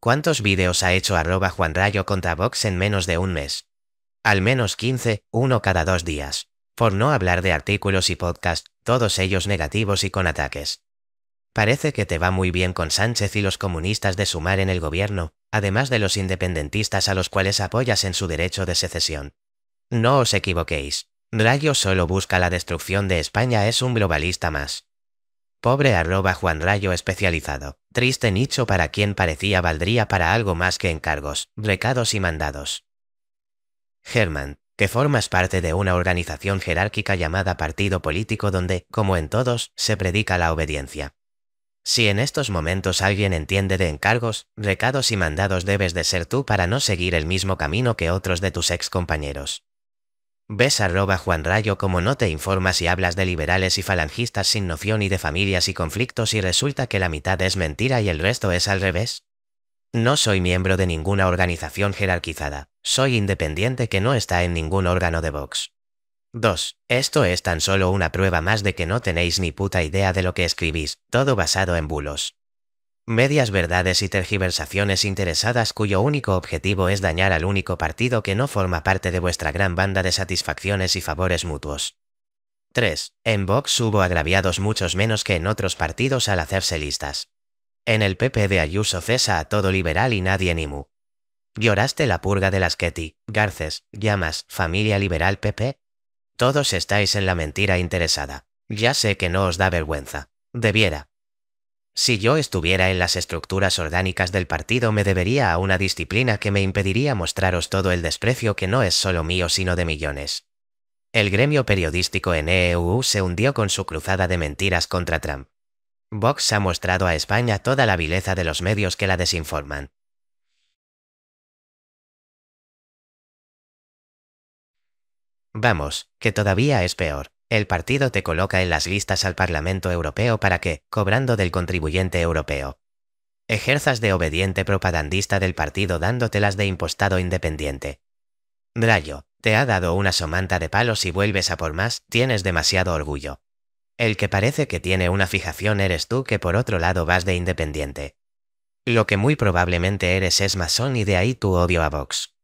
¿Cuántos vídeos ha hecho arroba Juan Rayo contra Vox en menos de un mes? Al menos 15, uno cada dos días. Por no hablar de artículos y podcasts, todos ellos negativos y con ataques. Parece que te va muy bien con Sánchez y los comunistas de sumar en el gobierno, además de los independentistas a los cuales apoyas en su derecho de secesión. No os equivoquéis. Rayo solo busca la destrucción de España es un globalista más. Pobre arroba Juan Rayo especializado. Triste nicho para quien parecía valdría para algo más que encargos, recados y mandados. Germán, que formas parte de una organización jerárquica llamada partido político donde, como en todos, se predica la obediencia. Si en estos momentos alguien entiende de encargos, recados y mandados debes de ser tú para no seguir el mismo camino que otros de tus ex compañeros. Ves arroba Juan Rayo como no te informas y hablas de liberales y falangistas sin noción y de familias y conflictos y resulta que la mitad es mentira y el resto es al revés. No soy miembro de ninguna organización jerarquizada, soy independiente que no está en ningún órgano de Vox. 2. Esto es tan solo una prueba más de que no tenéis ni puta idea de lo que escribís, todo basado en bulos. Medias verdades y tergiversaciones interesadas cuyo único objetivo es dañar al único partido que no forma parte de vuestra gran banda de satisfacciones y favores mutuos. 3. En Vox hubo agraviados muchos menos que en otros partidos al hacerse listas. En el PP de Ayuso cesa a todo liberal y nadie ni mu. ¿Lloraste la purga de las Ketty, Garces, Llamas, Familia Liberal PP? Todos estáis en la mentira interesada. Ya sé que no os da vergüenza. Debiera, si yo estuviera en las estructuras orgánicas del partido me debería a una disciplina que me impediría mostraros todo el desprecio que no es solo mío sino de millones. El gremio periodístico en EU se hundió con su cruzada de mentiras contra Trump. Vox ha mostrado a España toda la vileza de los medios que la desinforman. Vamos, que todavía es peor. El partido te coloca en las listas al Parlamento Europeo para que, cobrando del contribuyente europeo, ejerzas de obediente propagandista del partido dándotelas de impostado independiente. Drayo, te ha dado una somanta de palos y vuelves a por más, tienes demasiado orgullo. El que parece que tiene una fijación eres tú que por otro lado vas de independiente. Lo que muy probablemente eres es masón y de ahí tu odio a Vox.